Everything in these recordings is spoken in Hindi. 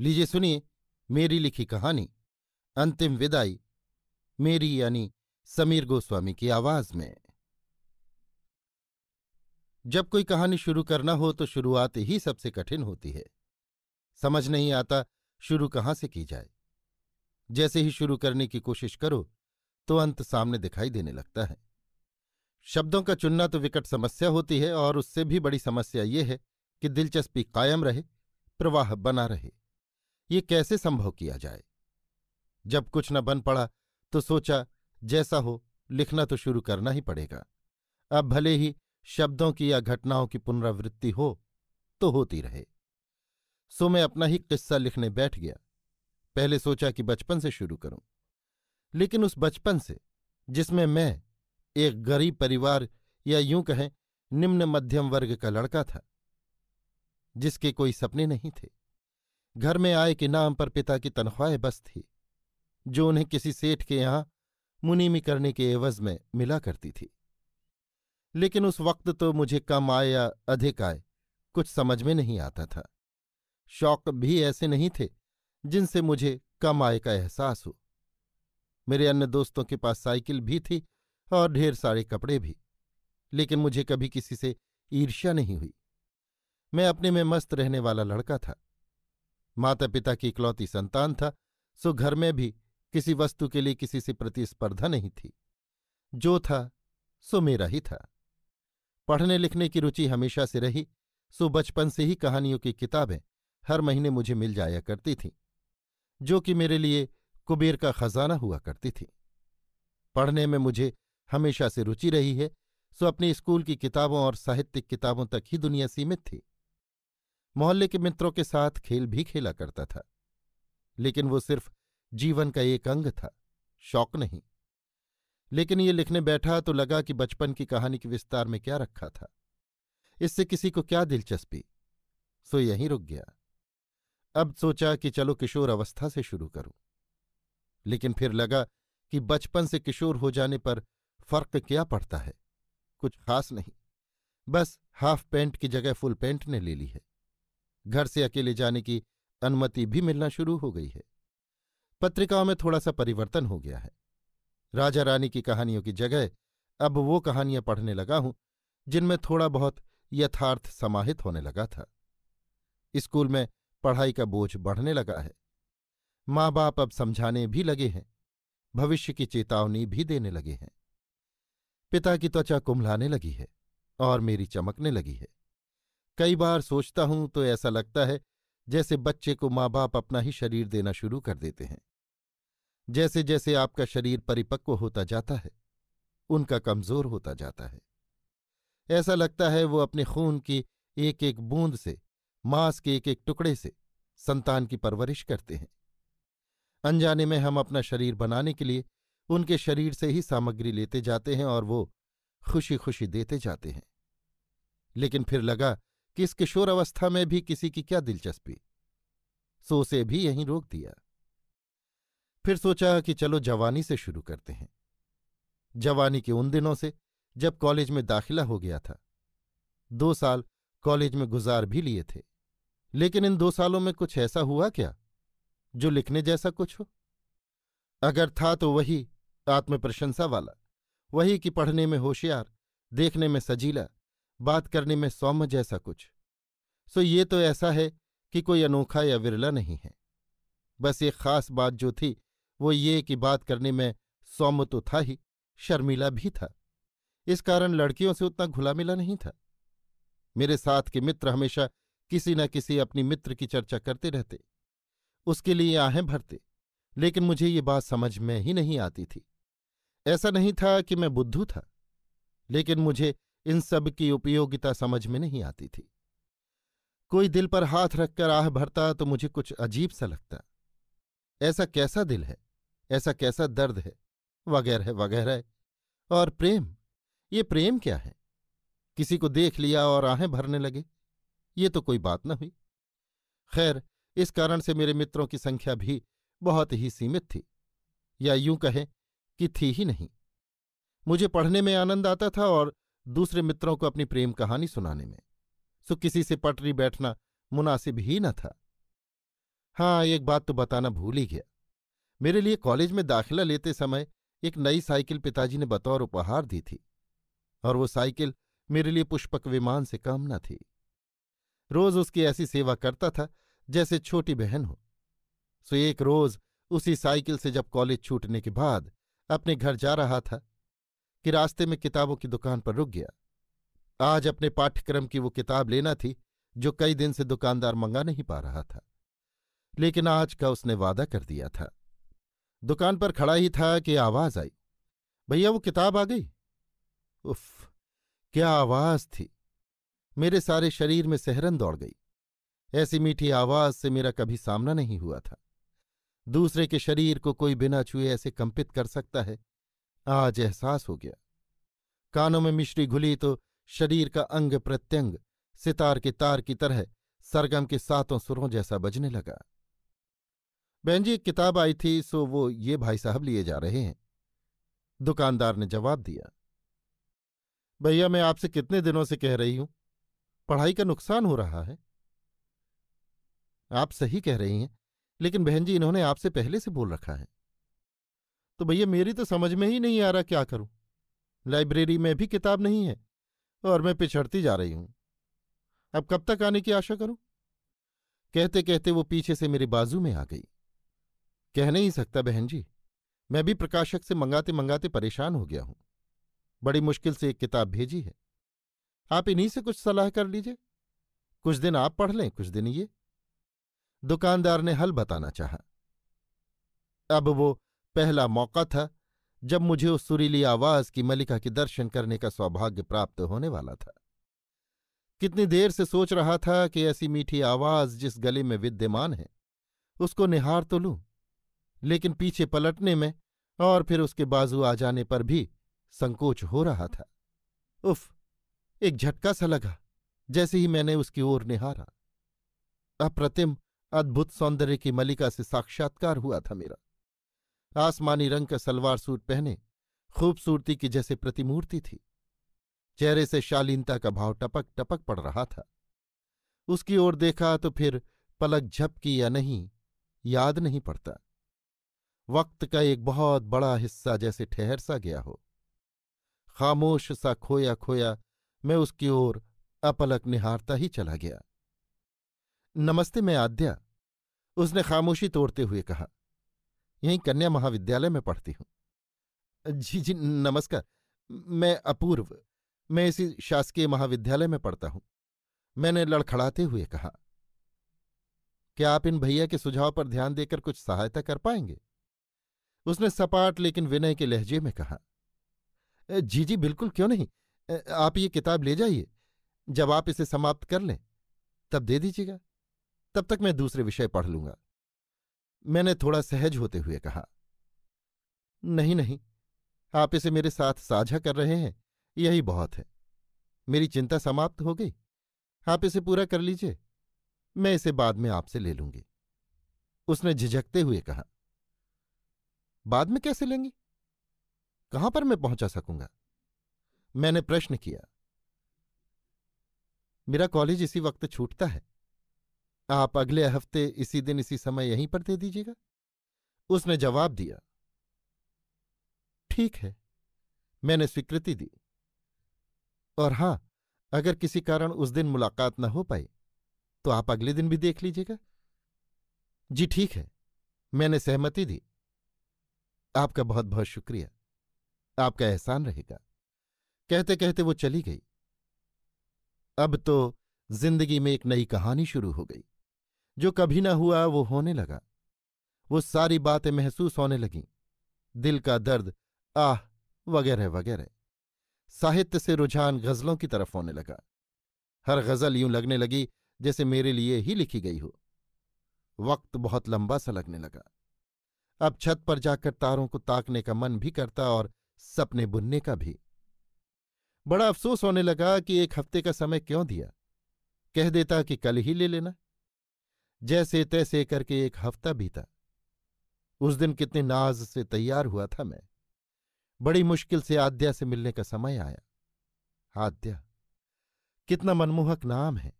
लीजिए सुनिए मेरी लिखी कहानी अंतिम विदाई मेरी यानी समीर गोस्वामी की आवाज में जब कोई कहानी शुरू करना हो तो शुरुआत ही सबसे कठिन होती है समझ नहीं आता शुरू कहाँ से की जाए जैसे ही शुरू करने की कोशिश करो तो अंत सामने दिखाई देने लगता है शब्दों का चुनना तो विकट समस्या होती है और उससे भी बड़ी समस्या ये है कि दिलचस्पी कायम रहे प्रवाह बना रहे ये कैसे संभव किया जाए जब कुछ न बन पड़ा तो सोचा जैसा हो लिखना तो शुरू करना ही पड़ेगा अब भले ही शब्दों की या घटनाओं की पुनरावृत्ति हो तो होती रहे सो मैं अपना ही किस्सा लिखने बैठ गया पहले सोचा कि बचपन से शुरू करूं लेकिन उस बचपन से जिसमें मैं एक गरीब परिवार या यूं कहें निम्न मध्यम वर्ग का लड़का था जिसके कोई सपने नहीं थे घर में आय के नाम पर पिता की तनख्वाहें बस थी जो उन्हें किसी सेठ के यहां मुनीमी करने के एवज में मिला करती थी लेकिन उस वक्त तो मुझे कम आय या अधिक आय कुछ समझ में नहीं आता था शौक भी ऐसे नहीं थे जिनसे मुझे कम आय का एहसास हो मेरे अन्य दोस्तों के पास साइकिल भी थी और ढेर सारे कपड़े भी लेकिन मुझे कभी किसी से ईर्ष्या नहीं हुई मैं अपने में मस्त रहने वाला लड़का था माता पिता की इकलौती संतान था सो घर में भी किसी वस्तु के लिए किसी से प्रतिस्पर्धा नहीं थी जो था सो मेरा ही था पढ़ने लिखने की रुचि हमेशा से रही सो बचपन से ही कहानियों की किताबें हर महीने मुझे मिल जाया करती थीं जो कि मेरे लिए कुबेर का खजाना हुआ करती थी पढ़ने में मुझे हमेशा से रुचि रही है सो अपने स्कूल की किताबों और साहित्यिक किताबों तक ही दुनिया सीमित थी मोहल्ले के मित्रों के साथ खेल भी खेला करता था लेकिन वो सिर्फ जीवन का एक अंग था शौक नहीं लेकिन ये लिखने बैठा तो लगा कि बचपन की कहानी के विस्तार में क्या रखा था इससे किसी को क्या दिलचस्पी सो यहीं रुक गया अब सोचा कि चलो किशोर अवस्था से शुरू करूं लेकिन फिर लगा कि बचपन से किशोर हो जाने पर फर्क क्या पड़ता है कुछ खास नहीं बस हाफ पैंट की जगह फुल पैंट ने ले ली है घर से अकेले जाने की अनुमति भी मिलना शुरू हो गई है पत्रिकाओं में थोड़ा सा परिवर्तन हो गया है राजा रानी की कहानियों की जगह अब वो कहानियां पढ़ने लगा हूं जिनमें थोड़ा बहुत यथार्थ समाहित होने लगा था स्कूल में पढ़ाई का बोझ बढ़ने लगा है माँ बाप अब समझाने भी लगे हैं भविष्य की चेतावनी भी देने लगे हैं पिता की त्वचा कुंभलाने लगी है और मेरी चमकने लगी है कई बार सोचता हूं तो ऐसा लगता है जैसे बच्चे को माँ बाप अपना ही शरीर देना शुरू कर देते हैं जैसे जैसे आपका शरीर परिपक्व होता जाता है उनका कमजोर होता जाता है ऐसा लगता है वो अपने खून की एक एक बूंद से मांस के एक एक टुकड़े से संतान की परवरिश करते हैं अनजाने में हम अपना शरीर बनाने के लिए उनके शरीर से ही सामग्री लेते जाते हैं और वो खुशी खुशी देते जाते हैं लेकिन फिर लगा कि इस किशोर अवस्था में भी किसी की क्या दिलचस्पी सो से भी यहीं रोक दिया फिर सोचा कि चलो जवानी से शुरू करते हैं जवानी के उन दिनों से जब कॉलेज में दाखिला हो गया था दो साल कॉलेज में गुजार भी लिए थे लेकिन इन दो सालों में कुछ ऐसा हुआ क्या जो लिखने जैसा कुछ हो अगर था तो वही आत्मप्रशंसा वाला वही कि पढ़ने में होशियार देखने में सजीला बात करने में सौम्य जैसा कुछ सो ये तो ऐसा है कि कोई अनोखा या विरला नहीं है बस एक खास बात जो थी वो ये कि बात करने में सौम्य तो था ही शर्मिला भी था इस कारण लड़कियों से उतना घुला मिला नहीं था मेरे साथ के मित्र हमेशा किसी न किसी अपनी मित्र की चर्चा करते रहते उसके लिए आहें भरते लेकिन मुझे ये बात समझ में ही नहीं आती थी ऐसा नहीं था कि मैं बुद्धू था लेकिन मुझे इन सब की उपयोगिता समझ में नहीं आती थी कोई दिल पर हाथ रखकर आह भरता तो मुझे कुछ अजीब सा लगता ऐसा कैसा दिल है ऐसा कैसा दर्द है वगैरह वगैरह और प्रेम ये प्रेम क्या है किसी को देख लिया और आहें भरने लगे ये तो कोई बात न हुई खैर इस कारण से मेरे मित्रों की संख्या भी बहुत ही सीमित थी या यूं कहें कि थी ही नहीं मुझे पढ़ने में आनंद आता था और दूसरे मित्रों को अपनी प्रेम कहानी सुनाने में सो किसी से पटरी बैठना मुनासिब ही न था हाँ एक बात तो बताना भूल ही गया मेरे लिए कॉलेज में दाखिला लेते समय एक नई साइकिल पिताजी ने बतौर उपहार दी थी और वो साइकिल मेरे लिए पुष्पक विमान से कम न थी रोज उसकी ऐसी सेवा करता था जैसे छोटी बहन हो सो एक रोज उसी साइकिल से जब कॉलेज छूटने के बाद अपने घर जा रहा था कि रास्ते में किताबों की दुकान पर रुक गया आज अपने पाठ्यक्रम की वो किताब लेना थी जो कई दिन से दुकानदार मंगा नहीं पा रहा था लेकिन आज का उसने वादा कर दिया था दुकान पर खड़ा ही था कि आवाज आई भैया वो किताब आ गई उफ क्या आवाज थी मेरे सारे शरीर में सहरन दौड़ गई ऐसी मीठी आवाज से मेरा कभी सामना नहीं हुआ था दूसरे के शरीर को कोई बिना छुए ऐसे कंपित कर सकता है आज एहसास हो गया कानों में मिश्री घुली तो शरीर का अंग प्रत्यंग सितार के तार की तरह सरगम के सातों सुरों जैसा बजने लगा बहन जी एक किताब आई थी सो वो ये भाई साहब लिए जा रहे हैं दुकानदार ने जवाब दिया भैया मैं आपसे कितने दिनों से कह रही हूं पढ़ाई का नुकसान हो रहा है आप सही कह रही हैं लेकिन बहन जी इन्होंने आपसे पहले से बोल रखा है तो भैया मेरी तो समझ में ही नहीं आ रहा क्या करूं लाइब्रेरी में भी किताब नहीं है और मैं पिछड़ती जा रही हूं अब कब तक आने की आशा करूं कहते कहते वो पीछे से मेरे बाजू में आ गई कह नहीं सकता बहन जी मैं भी प्रकाशक से मंगाते मंगाते परेशान हो गया हूं बड़ी मुश्किल से एक किताब भेजी है आप इन्हीं से कुछ सलाह कर लीजिए कुछ दिन आप पढ़ लें कुछ दिन ये दुकानदार ने हल बताना चाहा अब वो पहला मौका था जब मुझे उस सुरीली आवाज की मलिका के दर्शन करने का सौभाग्य प्राप्त होने वाला था कितनी देर से सोच रहा था कि ऐसी मीठी आवाज जिस गले में विद्यमान है उसको निहार तो लूं लेकिन पीछे पलटने में और फिर उसके बाजू आ जाने पर भी संकोच हो रहा था उफ एक झटका सा लगा जैसे ही मैंने उसकी ओर निहारा अप्रतिम अद्भुत सौंदर्य की मलिका से साक्षात्कार हुआ था मेरा आसमानी रंग का सलवार सूट पहने खूबसूरती की जैसे प्रतिमूर्ति थी चेहरे से शालीनता का भाव टपक टपक पड़ रहा था उसकी ओर देखा तो फिर पलक झपकी या नहीं याद नहीं पड़ता वक्त का एक बहुत बड़ा हिस्सा जैसे ठहर सा गया हो खामोश सा खोया खोया मैं उसकी ओर अपलक निहारता ही चला गया नमस्ते मैं आद्या उसने खामोशी तोड़ते हुए कहा यहीं कन्या महाविद्यालय में पढ़ती हूँ जी जी नमस्कार मैं अपूर्व मैं इसी शासकीय महाविद्यालय में पढ़ता हूँ मैंने लड़खड़ाते हुए कहा क्या आप इन भैया के सुझाव पर ध्यान देकर कुछ सहायता कर पाएंगे उसने सपाट लेकिन विनय के लहजे में कहा जी जी बिल्कुल क्यों नहीं आप ये किताब ले जाइए जब आप इसे समाप्त कर लें तब दे दीजिएगा तब तक मैं दूसरे विषय पढ़ लूंगा मैंने थोड़ा सहज होते हुए कहा नहीं नहीं आप इसे मेरे साथ साझा कर रहे हैं यही बहुत है मेरी चिंता समाप्त हो गई आप इसे पूरा कर लीजिए मैं इसे बाद में आपसे ले लूंगी उसने झिझकते हुए कहा बाद में कैसे लेंगी कहां पर मैं पहुंचा सकूंगा मैंने प्रश्न किया मेरा कॉलेज इसी वक्त छूटता है आप अगले हफ्ते इसी दिन इसी समय यहीं पर दे दीजिएगा उसने जवाब दिया ठीक है मैंने स्वीकृति दी और हां अगर किसी कारण उस दिन मुलाकात न हो पाई तो आप अगले दिन भी देख लीजिएगा जी ठीक है मैंने सहमति दी आपका बहुत बहुत शुक्रिया आपका एहसान रहेगा कहते कहते वो चली गई अब तो जिंदगी में एक नई कहानी शुरू हो गई जो कभी न हुआ वो होने लगा वो सारी बातें महसूस होने लगीं दिल का दर्द आह वगैरह वगैरह साहित्य से रुझान गजलों की तरफ होने लगा हर गजल यूं लगने लगी जैसे मेरे लिए ही लिखी गई हो वक्त बहुत लंबा सा लगने लगा अब छत पर जाकर तारों को ताकने का मन भी करता और सपने बुनने का भी बड़ा अफसोस होने लगा कि एक हफ्ते का समय क्यों दिया कह देता कि कल ही ले लेना जैसे तैसे करके एक हफ्ता बीता उस दिन कितने नाज से तैयार हुआ था मैं बड़ी मुश्किल से आद्या से मिलने का समय आया आद्या कितना मनमोहक नाम है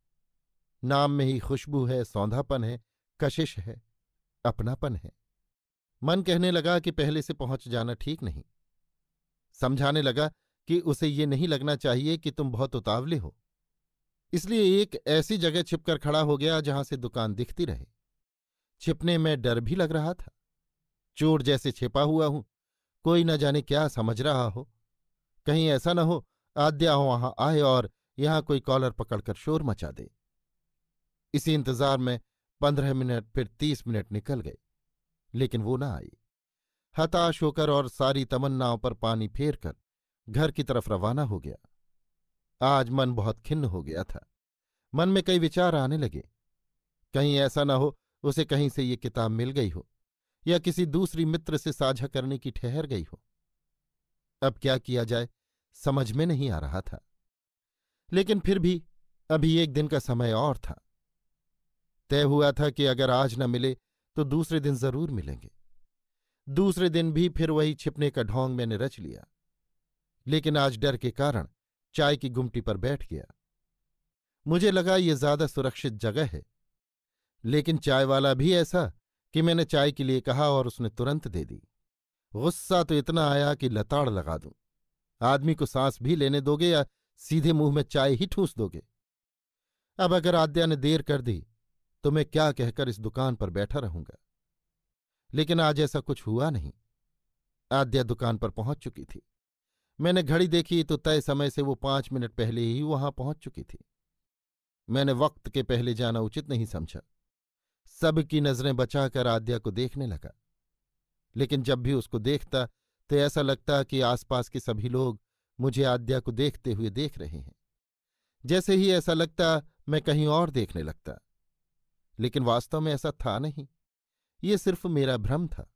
नाम में ही खुशबू है सौंधापन है कशिश है अपनापन है मन कहने लगा कि पहले से पहुंच जाना ठीक नहीं समझाने लगा कि उसे ये नहीं लगना चाहिए कि तुम बहुत उतावले हो इसलिए एक ऐसी जगह छिपकर खड़ा हो गया जहां से दुकान दिखती रहे छिपने में डर भी लग रहा था चोर जैसे छिपा हुआ हूं कोई न जाने क्या समझ रहा हो कहीं ऐसा न हो आद्या हो वहां आए और यहां कोई कॉलर पकड़कर शोर मचा दे इसी इंतजार में पंद्रह मिनट फिर तीस मिनट निकल गए लेकिन वो ना आई हताश होकर और सारी तमन्नाओं पर पानी फेर कर घर की तरफ रवाना हो गया आज मन बहुत खिन्न हो गया था मन में कई विचार आने लगे कहीं ऐसा ना हो उसे कहीं से ये किताब मिल गई हो या किसी दूसरी मित्र से साझा करने की ठहर गई हो अब क्या किया जाए समझ में नहीं आ रहा था लेकिन फिर भी अभी एक दिन का समय और था तय हुआ था कि अगर आज न मिले तो दूसरे दिन जरूर मिलेंगे दूसरे दिन भी फिर वही छिपने का ढोंग मैंने रच लिया लेकिन आज डर के कारण चाय की गुमटी पर बैठ गया मुझे लगा ये ज्यादा सुरक्षित जगह है लेकिन चाय वाला भी ऐसा कि मैंने चाय के लिए कहा और उसने तुरंत दे दी गुस्सा तो इतना आया कि लताड़ लगा दूं आदमी को सांस भी लेने दोगे या सीधे मुंह में चाय ही ठूस दोगे अब अगर आद्या ने देर कर दी तो मैं क्या कहकर इस दुकान पर बैठा रहूंगा लेकिन आज ऐसा कुछ हुआ नहीं आद्या दुकान पर पहुंच चुकी थी मैंने घड़ी देखी तो तय समय से वो पांच मिनट पहले ही वहां पहुंच चुकी थी मैंने वक्त के पहले जाना उचित नहीं समझा सबकी नजरें बचाकर आद्या को देखने लगा लेकिन जब भी उसको देखता तो ऐसा लगता कि आसपास के सभी लोग मुझे आद्या को देखते हुए देख रहे हैं जैसे ही ऐसा लगता मैं कहीं और देखने लगता लेकिन वास्तव में ऐसा था नहीं ये सिर्फ मेरा भ्रम था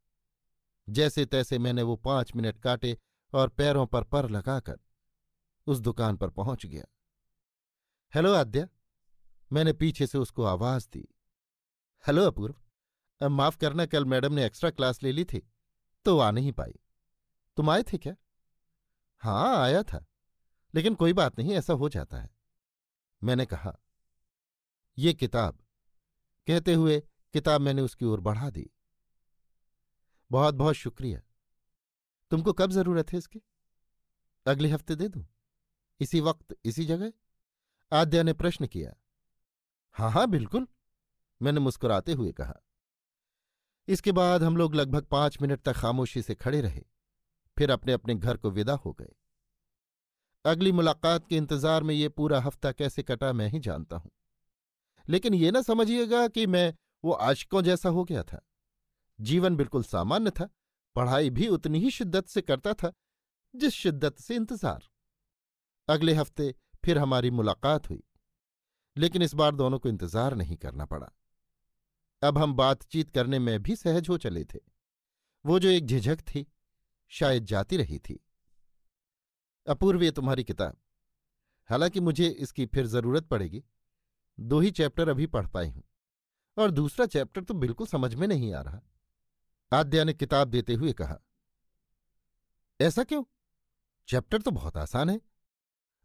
जैसे तैसे मैंने वो पांच मिनट काटे और पैरों पर पर लगाकर उस दुकान पर पहुंच गया हेलो आद्या मैंने पीछे से उसको आवाज दी हेलो अपूर्व माफ करना कल मैडम ने एक्स्ट्रा क्लास ले ली थी तो आ नहीं पाई तुम आए थे क्या हाँ आया था लेकिन कोई बात नहीं ऐसा हो जाता है मैंने कहा ये किताब कहते हुए किताब मैंने उसकी ओर बढ़ा दी बहुत बहुत शुक्रिया तुमको कब जरूरत है इसकी अगले हफ्ते दे दू इसी वक्त इसी जगह आद्या ने प्रश्न किया हाँ हाँ बिल्कुल मैंने मुस्कुराते हुए कहा इसके बाद हम लोग लगभग पांच मिनट तक खामोशी से खड़े रहे फिर अपने अपने घर को विदा हो गए अगली मुलाकात के इंतजार में ये पूरा हफ्ता कैसे कटा मैं ही जानता हूं लेकिन ये ना समझिएगा कि मैं वो आशिकों जैसा हो गया था जीवन बिल्कुल सामान्य था पढ़ाई भी उतनी ही शिद्दत से करता था जिस शिद्दत से इंतजार अगले हफ्ते फिर हमारी मुलाकात हुई लेकिन इस बार दोनों को इंतजार नहीं करना पड़ा अब हम बातचीत करने में भी सहज हो चले थे वो जो एक झिझक थी शायद जाती रही थी अपूर्वी तुम्हारी किताब हालांकि मुझे इसकी फिर जरूरत पड़ेगी दो ही चैप्टर अभी पढ़ पाई हूं और दूसरा चैप्टर तो बिल्कुल समझ में नहीं आ रहा आद्या ने किताब देते हुए कहा ऐसा क्यों चैप्टर तो बहुत आसान है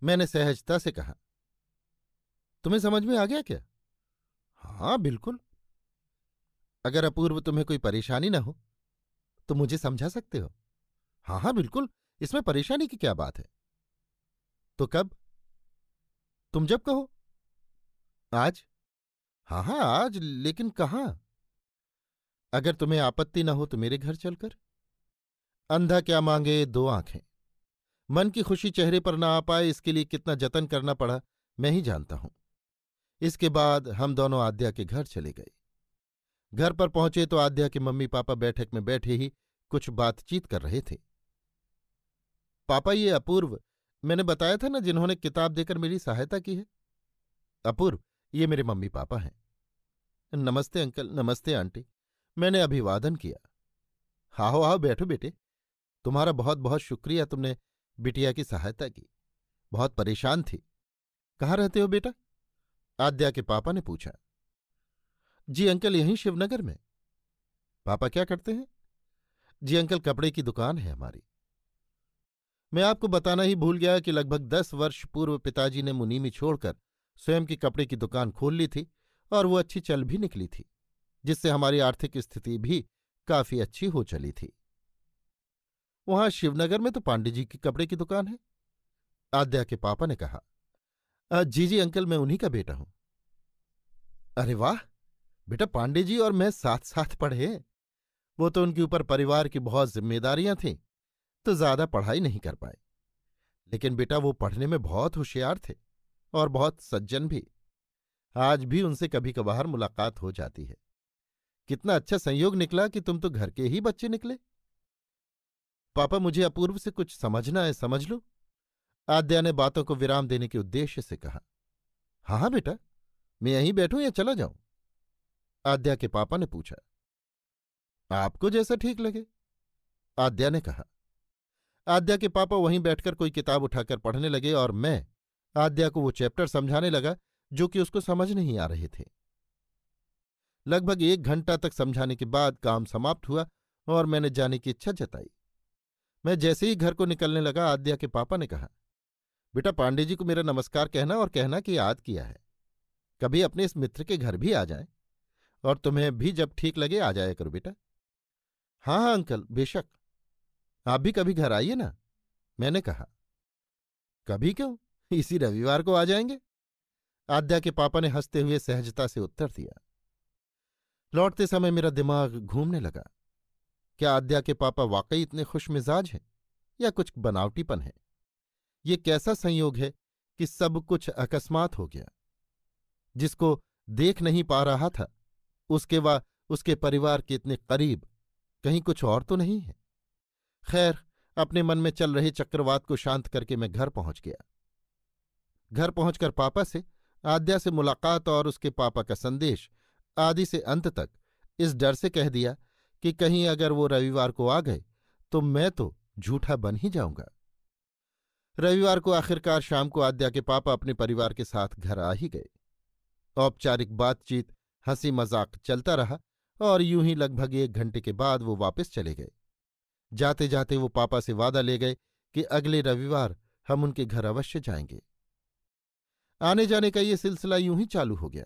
मैंने सहजता से कहा तुम्हें समझ में आ गया क्या हाँ बिल्कुल अगर अपूर्व तुम्हें कोई परेशानी ना हो तो मुझे समझा सकते हो हाँ हाँ बिल्कुल इसमें परेशानी की क्या बात है तो कब तुम जब कहो आज हाँ हाँ आज लेकिन कहाँ अगर तुम्हें आपत्ति न हो तो मेरे घर चलकर अंधा क्या मांगे दो आंखें मन की खुशी चेहरे पर ना आ पाए इसके लिए कितना जतन करना पड़ा मैं ही जानता हूं इसके बाद हम दोनों आद्या के घर चले गए घर पर पहुंचे तो आद्या के मम्मी पापा बैठक में बैठे ही कुछ बातचीत कर रहे थे पापा ये अपूर्व मैंने बताया था ना जिन्होंने किताब देकर मेरी सहायता की है अपूर्व ये मेरे मम्मी पापा हैं नमस्ते अंकल नमस्ते आंटी मैंने अभिवादन किया आओ आओ बैठो बेटे तुम्हारा बहुत बहुत शुक्रिया तुमने बिटिया की सहायता की बहुत परेशान थी कहाँ रहते हो बेटा आद्या के पापा ने पूछा जी अंकल यहीं शिवनगर में पापा क्या करते हैं जी अंकल कपड़े की दुकान है हमारी मैं आपको बताना ही भूल गया कि लगभग दस वर्ष पूर्व पिताजी ने मुनीमी छोड़कर स्वयं की कपड़े की दुकान खोल ली थी और वो अच्छी चल भी निकली थी जिससे हमारी आर्थिक स्थिति भी काफी अच्छी हो चली थी वहां शिवनगर में तो पांडे जी की कपड़े की दुकान है आद्या के पापा ने कहा जी जी अंकल मैं उन्हीं का बेटा हूं अरे वाह बेटा पांडे जी और मैं साथ साथ पढ़े वो तो उनके ऊपर परिवार की बहुत जिम्मेदारियां थीं तो ज्यादा पढ़ाई नहीं कर पाए लेकिन बेटा वो पढ़ने में बहुत होशियार थे और बहुत सज्जन भी आज भी उनसे कभी कभार मुलाकात हो जाती है कितना अच्छा संयोग निकला कि तुम तो घर के ही बच्चे निकले पापा मुझे अपूर्व से कुछ समझना है समझ लो आद्या ने बातों को विराम देने के उद्देश्य से कहा हाँ हाँ बेटा मैं यहीं बैठूं या चला जाऊं आद्या के पापा ने पूछा आपको जैसा ठीक लगे आद्या ने कहा आद्या के पापा वहीं बैठकर कोई किताब उठाकर पढ़ने लगे और मैं आद्या को वो चैप्टर समझाने लगा जो कि उसको समझ नहीं आ रहे थे लगभग एक घंटा तक समझाने के बाद काम समाप्त हुआ और मैंने जाने की इच्छा जताई मैं जैसे ही घर को निकलने लगा आद्या के पापा ने कहा बेटा पांडे जी को मेरा नमस्कार कहना और कहना कि याद किया है कभी अपने इस मित्र के घर भी आ जाए और तुम्हें भी जब ठीक लगे आ जाया करो बेटा हाँ हाँ अंकल बेशक आप भी कभी घर आइए ना मैंने कहा कभी क्यों इसी रविवार को आ जाएंगे आद्या के पापा ने हंसते हुए सहजता से उत्तर दिया लौटते समय मेरा दिमाग घूमने लगा क्या आद्या के पापा वाकई इतने खुश मिजाज हैं या कुछ बनावटीपन है ये कैसा संयोग है कि सब कुछ अकस्मात हो गया जिसको देख नहीं पा रहा था उसके व उसके परिवार के इतने करीब कहीं कुछ और तो नहीं है खैर अपने मन में चल रहे चक्रवात को शांत करके मैं घर पहुंच गया घर पहुंचकर पापा से आद्या से मुलाकात और उसके पापा का संदेश आदि से अंत तक इस डर से कह दिया कि कहीं अगर वो रविवार को आ गए तो मैं तो झूठा बन ही जाऊंगा रविवार को आखिरकार शाम को आद्या के पापा अपने परिवार के साथ घर आ ही गए औपचारिक बातचीत हंसी मजाक चलता रहा और यूं ही लगभग एक घंटे के बाद वो वापस चले गए जाते जाते वो पापा से वादा ले गए कि अगले रविवार हम उनके घर अवश्य जाएंगे आने जाने का ये सिलसिला यूं ही चालू हो गया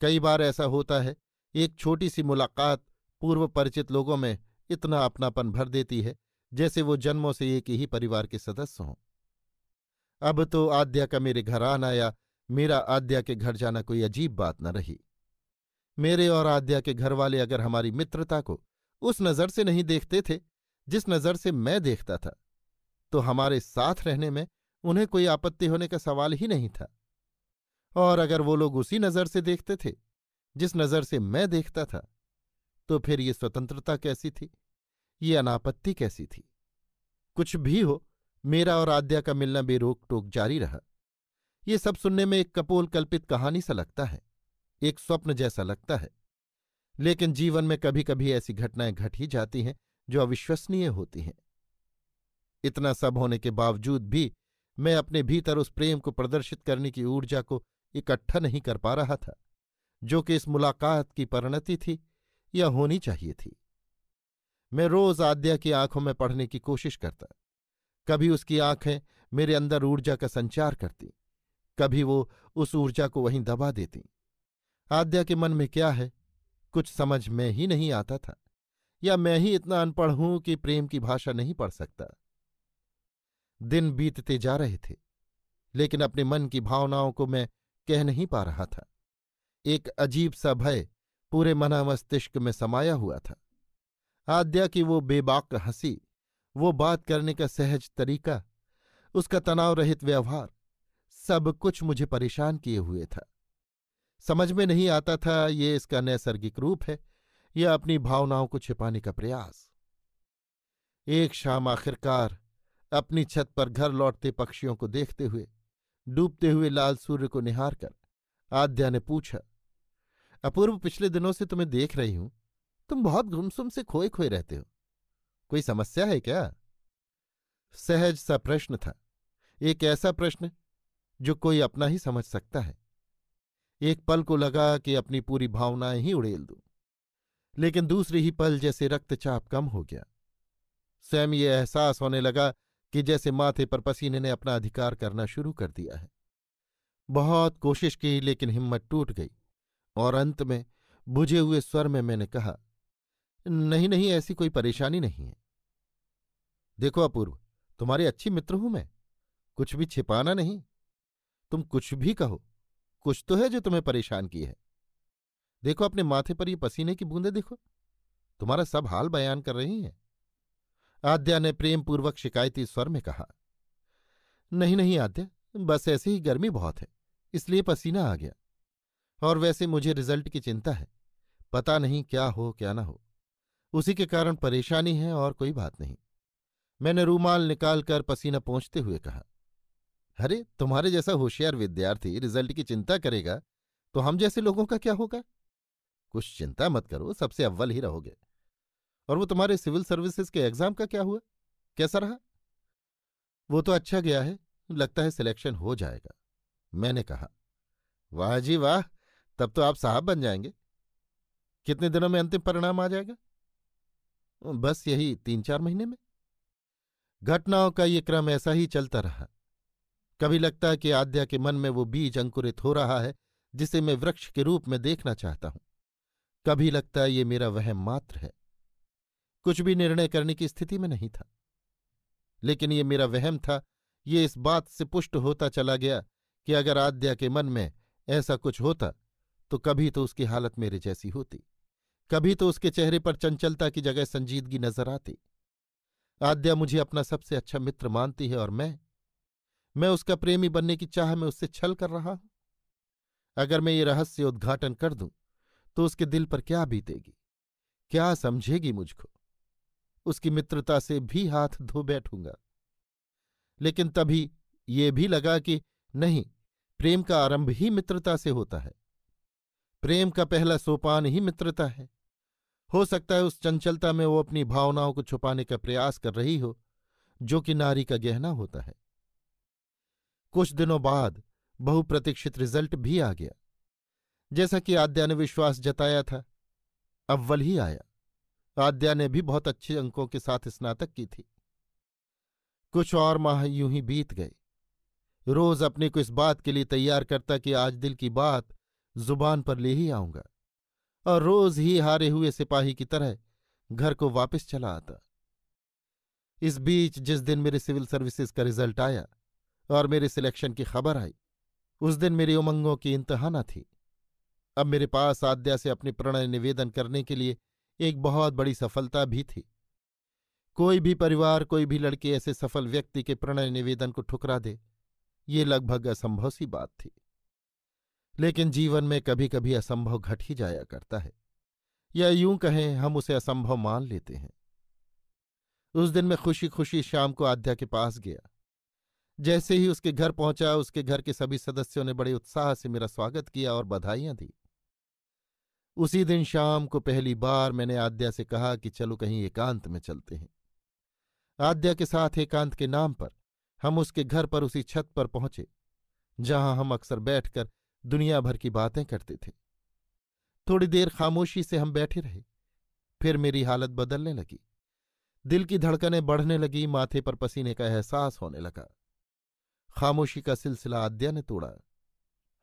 कई बार ऐसा होता है एक छोटी सी मुलाकात पूर्व परिचित लोगों में इतना अपनापन भर देती है जैसे वो जन्मों से एक ही परिवार के सदस्य हों अब तो आद्या का मेरे घर आना या मेरा आद्या के घर जाना कोई अजीब बात न रही मेरे और आद्या के घर वाले अगर हमारी मित्रता को उस नज़र से नहीं देखते थे जिस नज़र से मैं देखता था तो हमारे साथ रहने में उन्हें कोई आपत्ति होने का सवाल ही नहीं था और अगर वो लोग उसी नज़र से देखते थे जिस नज़र से मैं देखता था तो फिर ये स्वतंत्रता कैसी थी ये अनापत्ति कैसी थी कुछ भी हो मेरा और आद्या का मिलना बेरोक टोक जारी रहा ये सब सुनने में एक कपोल कल्पित कहानी सा लगता है एक स्वप्न जैसा लगता है लेकिन जीवन में कभी कभी ऐसी घटनाएं घट ही जाती हैं जो अविश्वसनीय होती हैं इतना सब होने के बावजूद भी मैं अपने भीतर उस प्रेम को प्रदर्शित करने की ऊर्जा को इकट्ठा नहीं कर पा रहा था जो कि इस मुलाकात की परिणति थी या होनी चाहिए थी मैं रोज आद्या की आंखों में पढ़ने की कोशिश करता कभी उसकी आंखें मेरे अंदर ऊर्जा का संचार करती कभी वो उस ऊर्जा को वहीं दबा देती आद्या के मन में क्या है कुछ समझ में ही नहीं आता था या मैं ही इतना अनपढ़ हूं कि प्रेम की भाषा नहीं पढ़ सकता दिन बीतते जा रहे थे लेकिन अपने मन की भावनाओं को मैं कह नहीं पा रहा था एक अजीब सा भय पूरे मना मस्तिष्क में समाया हुआ था आद्या की वो बेबाक हंसी वो बात करने का सहज तरीका उसका तनाव रहित व्यवहार सब कुछ मुझे परेशान किए हुए था समझ में नहीं आता था ये इसका नैसर्गिक रूप है या अपनी भावनाओं को छिपाने का प्रयास एक शाम आखिरकार अपनी छत पर घर लौटते पक्षियों को देखते हुए डूबते हुए लाल सूर्य को निहार कर आद्या ने पूछा अपूर्व पिछले दिनों से तुम्हें देख रही हूं तुम बहुत गुमसुम से खोए खोए रहते हो कोई समस्या है क्या सहज सा प्रश्न था एक ऐसा प्रश्न जो कोई अपना ही समझ सकता है एक पल को लगा कि अपनी पूरी भावनाएं ही उड़ेल दूं लेकिन दूसरी ही पल जैसे रक्तचाप कम हो गया स्वयं ये एहसास होने लगा कि जैसे माथे पर पसीने ने अपना अधिकार करना शुरू कर दिया है बहुत कोशिश की लेकिन हिम्मत टूट गई और अंत में बुझे हुए स्वर में मैंने कहा नहीं नहीं ऐसी कोई परेशानी नहीं है देखो अपूर्व तुम्हारी अच्छी मित्र हूं मैं कुछ भी छिपाना नहीं तुम कुछ भी कहो कुछ तो है जो तुम्हें परेशान की है देखो अपने माथे पर ये पसीने की बूंदे देखो तुम्हारा सब हाल बयान कर रही हैं आद्या ने प्रेम पूर्वक शिकायती स्वर में कहा नहीं नहीं आद्या बस ऐसे ही गर्मी बहुत है इसलिए पसीना आ गया और वैसे मुझे रिजल्ट की चिंता है पता नहीं क्या हो क्या ना हो उसी के कारण परेशानी है और कोई बात नहीं मैंने रूमाल निकालकर पसीना पहुंचते हुए कहा अरे तुम्हारे जैसा होशियार विद्यार्थी रिजल्ट की चिंता करेगा तो हम जैसे लोगों का क्या होगा कुछ चिंता मत करो सबसे अव्वल ही रहोगे और वो तुम्हारे सिविल सर्विसेज के एग्जाम का क्या हुआ कैसा रहा वो तो अच्छा गया है लगता है सिलेक्शन हो जाएगा मैंने कहा वाह जी वाह तब तो आप साहब बन जाएंगे कितने दिनों में अंतिम परिणाम आ जाएगा बस यही तीन चार महीने में घटनाओं का ये क्रम ऐसा ही चलता रहा कभी लगता है कि आद्या के मन में वो बीज अंकुरित हो रहा है जिसे मैं वृक्ष के रूप में देखना चाहता हूं कभी लगता है ये मेरा वह मात्र है कुछ भी निर्णय करने की स्थिति में नहीं था लेकिन ये मेरा वहम था ये इस बात से पुष्ट होता चला गया कि अगर आद्या के मन में ऐसा कुछ होता तो कभी तो उसकी हालत मेरे जैसी होती कभी तो उसके चेहरे पर चंचलता की जगह संजीदगी नजर आती आद्या मुझे अपना सबसे अच्छा मित्र मानती है और मैं मैं उसका प्रेमी बनने की चाह में उससे छल कर रहा हूं अगर मैं ये रहस्य उद्घाटन कर दूं तो उसके दिल पर क्या बीतेगी क्या समझेगी मुझको उसकी मित्रता से भी हाथ धो बैठूंगा लेकिन तभी ये भी लगा कि नहीं प्रेम का आरंभ ही मित्रता से होता है प्रेम का पहला सोपान ही मित्रता है हो सकता है उस चंचलता में वो अपनी भावनाओं को छुपाने का प्रयास कर रही हो जो कि नारी का गहना होता है कुछ दिनों बाद बहुप्रतीक्षित रिजल्ट भी आ गया जैसा कि आद्या ने विश्वास जताया था अव्वल ही आया आद्या ने भी बहुत अच्छे अंकों के साथ स्नातक की थी कुछ और माह यूं ही बीत गए रोज अपने को इस बात के लिए तैयार करता कि आज दिल की बात जुबान पर ले ही आऊंगा और रोज ही हारे हुए सिपाही की तरह घर को वापस चला आता इस बीच जिस दिन मेरे सिविल सर्विसेज का रिजल्ट आया और मेरे सिलेक्शन की खबर आई उस दिन मेरी उमंगों की इंतहाना थी अब मेरे पास आद्या से अपने प्रणय निवेदन करने के लिए एक बहुत बड़ी सफलता भी थी कोई भी परिवार कोई भी लड़के ऐसे सफल व्यक्ति के प्रणय निवेदन को ठुकरा दे ये लगभग असंभव सी बात थी लेकिन जीवन में कभी कभी असंभव घट ही जाया करता है या यूं कहें हम उसे असंभव मान लेते हैं उस दिन मैं खुशी खुशी शाम को आध्या के पास गया जैसे ही उसके घर पहुंचा उसके घर के सभी सदस्यों ने बड़े उत्साह से मेरा स्वागत किया और बधाइयां दी उसी दिन शाम को पहली बार मैंने आद्या से कहा कि चलो कहीं एकांत में चलते हैं आद्या के साथ एकांत के नाम पर हम उसके घर पर उसी छत पर पहुंचे जहां हम अक्सर बैठकर दुनिया भर की बातें करते थे थोड़ी देर खामोशी से हम बैठे रहे फिर मेरी हालत बदलने लगी दिल की धड़कनें बढ़ने लगी माथे पर पसीने का एहसास होने लगा खामोशी का सिलसिला आद्या ने तोड़ा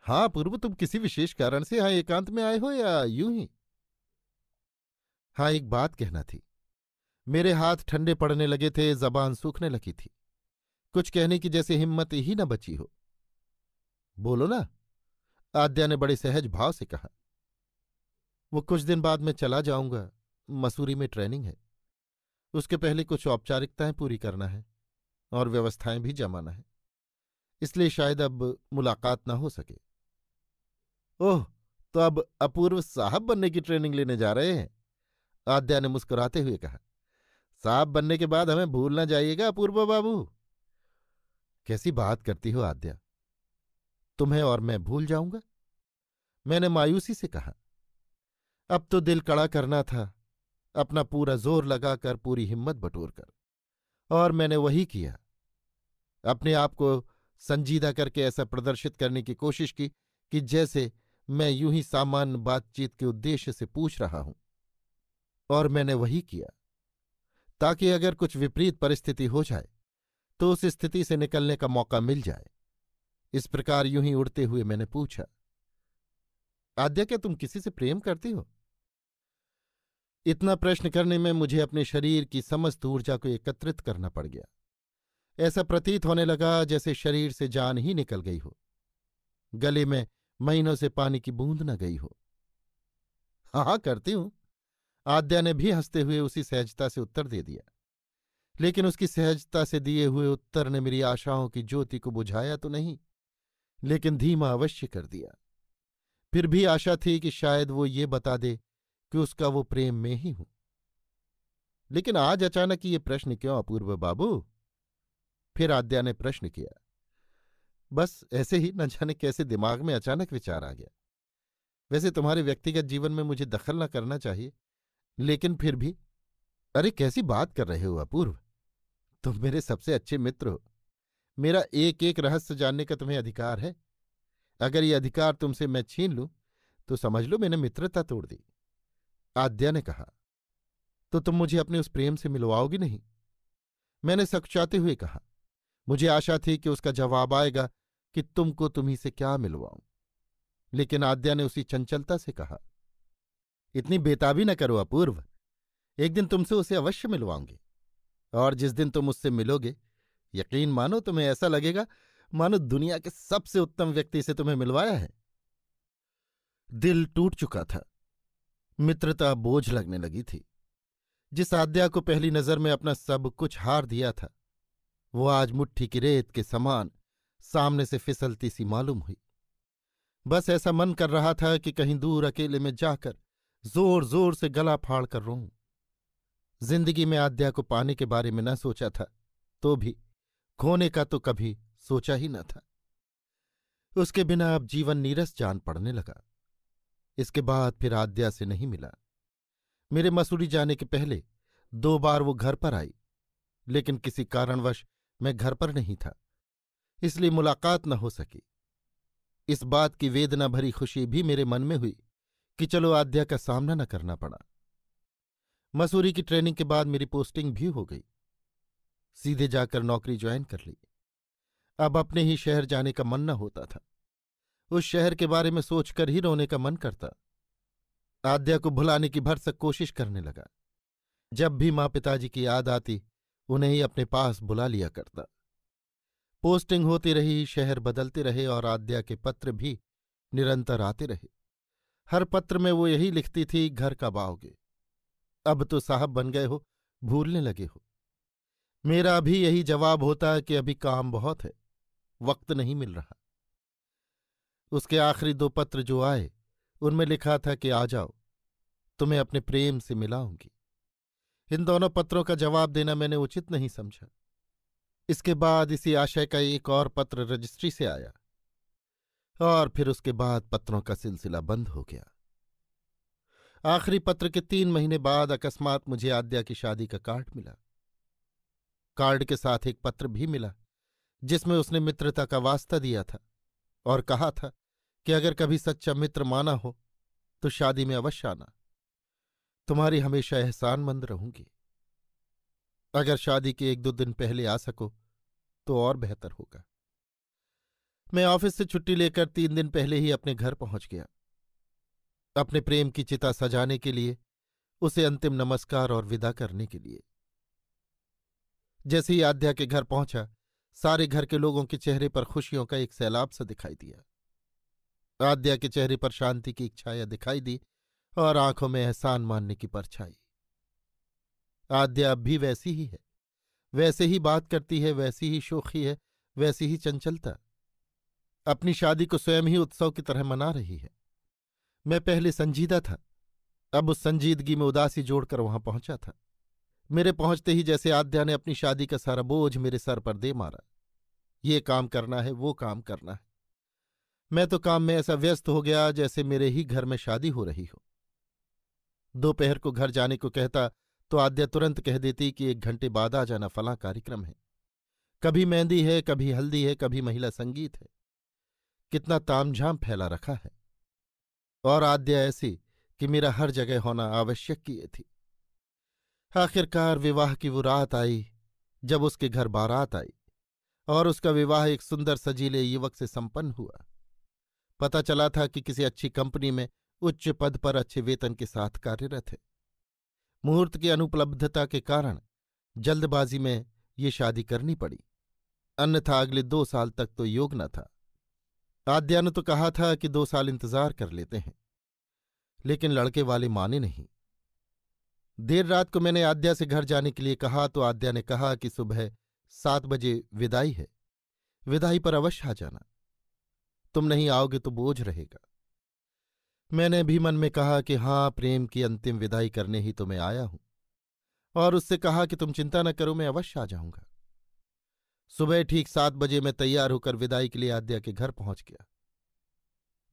हाँ पूर्व तुम किसी विशेष कारण से यहां एकांत में आए हो या यूं ही हाँ एक बात कहना थी मेरे हाथ ठंडे पड़ने लगे थे जबान सूखने लगी थी कुछ कहने की जैसे हिम्मत ही न बची हो बोलो ना आद्या ने बड़े सहज भाव से कहा वो कुछ दिन बाद मैं चला जाऊंगा मसूरी में ट्रेनिंग है उसके पहले कुछ औपचारिकताएं पूरी करना है और व्यवस्थाएं भी जमाना है इसलिए शायद अब मुलाकात ना हो सके ओह तो अब अपूर्व साहब बनने की ट्रेनिंग लेने जा रहे हैं आद्या ने मुस्कुराते हुए कहा साहब बनने के बाद हमें भूल ना जाइएगा अपूर्व बाबू कैसी बात करती हो आद्या तुम्हें और मैं भूल जाऊंगा मैंने मायूसी से कहा अब तो दिल कड़ा करना था अपना पूरा जोर लगाकर पूरी हिम्मत बटोर कर और मैंने वही किया अपने आप को संजीदा करके ऐसा प्रदर्शित करने की कोशिश की कि जैसे मैं यूं ही सामान्य बातचीत के उद्देश्य से पूछ रहा हूं और मैंने वही किया ताकि अगर कुछ विपरीत परिस्थिति हो जाए तो उस स्थिति से निकलने का मौका मिल जाए इस प्रकार यूं ही उड़ते हुए मैंने पूछा आद्या क्या तुम किसी से प्रेम करती हो इतना प्रश्न करने में मुझे अपने शरीर की समस्त ऊर्जा को एकत्रित करना पड़ गया ऐसा प्रतीत होने लगा जैसे शरीर से जान ही निकल गई हो गले में महीनों से पानी की बूंद न गई हो हाँ हाँ करती हूं आद्या ने भी हंसते हुए उसी सहजता से उत्तर दे दिया लेकिन उसकी सहजता से दिए हुए उत्तर ने मेरी आशाओं की ज्योति को बुझाया तो नहीं लेकिन धीमा अवश्य कर दिया फिर भी आशा थी कि शायद वो ये बता दे कि उसका वो प्रेम में ही हूं लेकिन आज अचानक ये प्रश्न क्यों अपूर्व बाबू फिर आद्या ने प्रश्न किया बस ऐसे ही न जाने कैसे दिमाग में अचानक विचार आ गया वैसे तुम्हारे व्यक्तिगत जीवन में मुझे दखल न करना चाहिए लेकिन फिर भी अरे कैसी बात कर रहे हो अपूर्व तुम मेरे सबसे अच्छे मित्र हो मेरा एक एक रहस्य जानने का तुम्हें अधिकार है अगर ये अधिकार तुमसे मैं छीन लूं तो समझ लो मैंने मित्रता तोड़ दी आद्या ने कहा तो तुम मुझे अपने उस प्रेम से मिलवाओगे नहीं मैंने सकचाते हुए कहा मुझे आशा थी कि उसका जवाब आएगा कि तुमको तुम्ही से क्या मिलवाऊं लेकिन आद्या ने उसी चंचलता से कहा इतनी बेताबी न करो अपूर्व एक दिन तुमसे उसे अवश्य मिलवाऊंगी और जिस दिन तुम उससे मिलोगे यकीन मानो तुम्हें ऐसा लगेगा मानो दुनिया के सबसे उत्तम व्यक्ति से तुम्हें मिलवाया है दिल टूट चुका था मित्रता बोझ लगने लगी थी जिस आद्या को पहली नजर में अपना सब कुछ हार दिया था वो आज मुट्ठी की रेत के समान सामने से फिसलती सी मालूम हुई बस ऐसा मन कर रहा था कि कहीं दूर अकेले में जाकर जोर जोर से गला फाड़ कर रोऊं जिंदगी में आद्या को पाने के बारे में न सोचा था तो भी खोने का तो कभी सोचा ही न था उसके बिना अब जीवन नीरस जान पड़ने लगा इसके बाद फिर आद्या से नहीं मिला मेरे मसूरी जाने के पहले दो बार वो घर पर आई लेकिन किसी कारणवश मैं घर पर नहीं था इसलिए मुलाकात न हो सकी इस बात की वेदना भरी खुशी भी मेरे मन में हुई कि चलो आद्या का सामना न करना पड़ा मसूरी की ट्रेनिंग के बाद मेरी पोस्टिंग भी हो गई सीधे जाकर नौकरी ज्वाइन कर ली अब अपने ही शहर जाने का मन न होता था उस शहर के बारे में सोचकर ही रोने का मन करता आद्या को भुलाने की भरसक कोशिश करने लगा जब भी माँ पिताजी की याद आती उन्हें ही अपने पास बुला लिया करता पोस्टिंग होती रही शहर बदलते रहे और आद्या के पत्र भी निरंतर आते रहे हर पत्र में वो यही लिखती थी घर कब आओगे अब तो साहब बन गए हो भूलने लगे हो मेरा भी यही जवाब होता कि अभी काम बहुत है वक्त नहीं मिल रहा उसके आखिरी दो पत्र जो आए उनमें लिखा था कि आ जाओ तुम्हें अपने प्रेम से मिलाऊंगी इन दोनों पत्रों का जवाब देना मैंने उचित नहीं समझा इसके बाद इसी आशय का एक और पत्र रजिस्ट्री से आया और फिर उसके बाद पत्रों का सिलसिला बंद हो गया आखिरी पत्र के तीन महीने बाद अकस्मात मुझे आद्या की शादी का कार्ड मिला कार्ड के साथ एक पत्र भी मिला जिसमें उसने मित्रता का वास्ता दिया था और कहा था कि अगर कभी सच्चा मित्र माना हो तो शादी में अवश्य आना तुम्हारी हमेशा एहसानमंद रहूंगी अगर शादी के एक दो दिन पहले आ सको तो और बेहतर होगा मैं ऑफिस से छुट्टी लेकर तीन दिन पहले ही अपने घर पहुंच गया अपने प्रेम की चिता सजाने के लिए उसे अंतिम नमस्कार और विदा करने के लिए जैसे ही आध्या के घर पहुंचा सारे घर के लोगों के चेहरे पर खुशियों का एक सैलाब सा दिखाई दिया आद्या के चेहरे पर शांति की इच्छाया दिखाई दी और आंखों में एहसान मानने की परछाई आद्या अब भी वैसी ही है वैसे ही बात करती है वैसी ही शोखी है वैसी ही चंचलता अपनी शादी को स्वयं ही उत्सव की तरह मना रही है मैं पहले संजीदा था अब उस संजीदगी में उदासी जोड़कर वहां पहुंचा था मेरे पहुंचते ही जैसे आद्या ने अपनी शादी का सारा बोझ मेरे सर पर दे मारा ये काम करना है वो काम करना है मैं तो काम में ऐसा व्यस्त हो गया जैसे मेरे ही घर में शादी हो रही हो दोपहर को घर जाने को कहता तो आद्या तुरंत कह देती कि एक घंटे बाद आ जाना फला कार्यक्रम है कभी मेहंदी है कभी हल्दी है कभी महिला संगीत है कितना तामझाम फैला रखा है और आद्या ऐसी कि मेरा हर जगह होना आवश्यक किए थी आखिरकार विवाह की वो रात आई जब उसके घर बारात आई और उसका विवाह एक सुंदर सजीले युवक से संपन्न हुआ पता चला था कि किसी अच्छी कंपनी में उच्च पद पर अच्छे वेतन के साथ कार्यरत है मुहूर्त की अनुपलब्धता के कारण जल्दबाजी में ये शादी करनी पड़ी अन्यथा अगले दो साल तक तो योग न था आद्या ने तो कहा था कि दो साल इंतजार कर लेते हैं लेकिन लड़के वाले माने नहीं देर रात को मैंने आद्या से घर जाने के लिए कहा तो आद्या ने कहा कि सुबह सात बजे विदाई है विदाई पर अवश्य आ जाना तुम नहीं आओगे तो बोझ रहेगा मैंने भी मन में कहा कि हाँ प्रेम की अंतिम विदाई करने ही तो मैं आया हूं और उससे कहा कि तुम चिंता न करो मैं अवश्य आ जाऊंगा सुबह ठीक सात बजे मैं तैयार होकर विदाई के लिए आद्या के घर पहुंच गया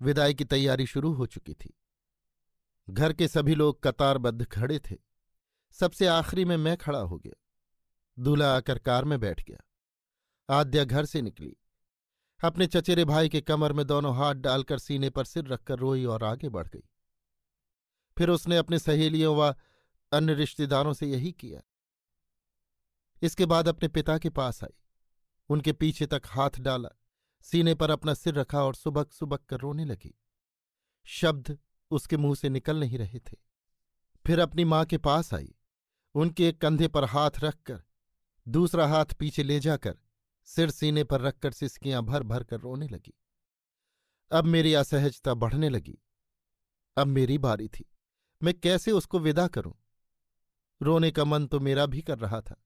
विदाई की तैयारी शुरू हो चुकी थी घर के सभी लोग कतारबद्ध खड़े थे सबसे आखिरी में मैं खड़ा हो गया दूल्हा आकर कार में बैठ गया आद्या घर से निकली अपने चचेरे भाई के कमर में दोनों हाथ डालकर सीने पर सिर रखकर रोई और आगे बढ़ गई फिर उसने अपने सहेलियों व अन्य रिश्तेदारों से यही किया इसके बाद अपने पिता के पास आई उनके पीछे तक हाथ डाला सीने पर अपना सिर रखा और सुबक सुबक कर रोने लगी शब्द उसके मुंह से निकल नहीं रहे थे फिर अपनी माँ के पास आई उनके एक कंधे पर हाथ रखकर दूसरा हाथ पीछे ले जाकर सिर सीने पर रखकर सिसकियां भर भर कर रोने लगी अब मेरी असहजता बढ़ने लगी अब मेरी बारी थी मैं कैसे उसको विदा करूं रोने का मन तो मेरा भी कर रहा था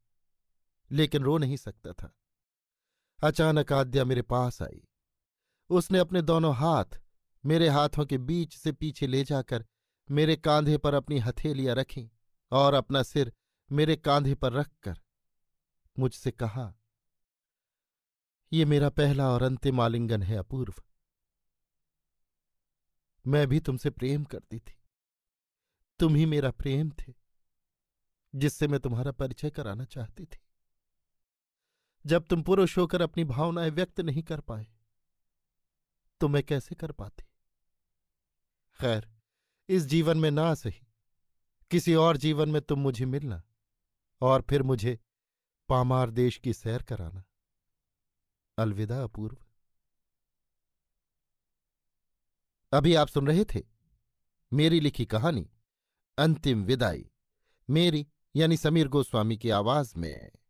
लेकिन रो नहीं सकता था अचानक आद्या मेरे पास आई उसने अपने दोनों हाथ मेरे हाथों के बीच से पीछे ले जाकर मेरे कांधे पर अपनी हथेलियां रखी और अपना सिर मेरे कांधे पर रखकर मुझसे कहा ये मेरा पहला और अंतिम आलिंगन है अपूर्व मैं भी तुमसे प्रेम करती थी तुम ही मेरा प्रेम थे जिससे मैं तुम्हारा परिचय कराना चाहती थी जब तुम पुरुष होकर अपनी भावनाएं व्यक्त नहीं कर पाए तो मैं कैसे कर पाती खैर इस जीवन में ना सही किसी और जीवन में तुम मुझे मिलना और फिर मुझे पामार देश की सैर कराना अलविदा अपूर्व अभी आप सुन रहे थे मेरी लिखी कहानी अंतिम विदाई मेरी यानी समीर गोस्वामी की आवाज में